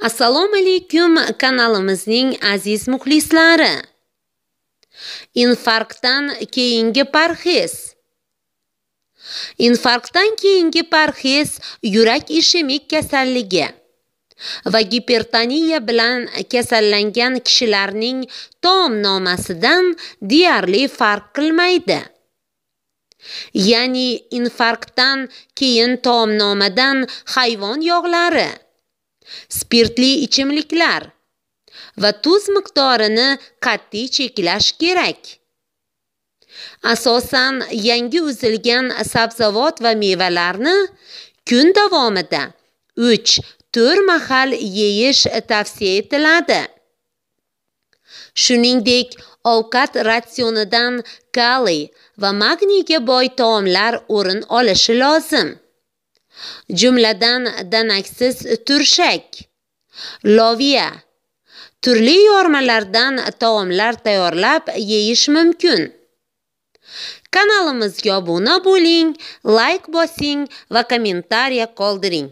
Assalomu alaykum kanalimizning aziz muxlislari. Infarktdan keyingi parhez. Infarktdan keyingi parhez yurak ishemik kasalligi va gipertoniya bilan kasallangan kishilarning tom nomasidan deyarli farq qilmaydi. Ya'ni infarktdan keyin taomnomadan hayvon yog'lari spirtli ichimliklar va tuz miqdorini qat'iy cheklash kerak. Asosan yangi uzilgan sabzavot va mevalarni kun davomida 3-4 mahal yeyish tavsiya etiladi. Shuningdek, ovqat ratsionidan kaliy va magniyga boy taomlar o'rin olishi lozim. Jumladan danaksiz turshak, loviya, turli yormalardan taomlar tayyorlab yeyish mumkin. Kanalimizga obuna bo'ling, like bosing va kommentariya qoldiring.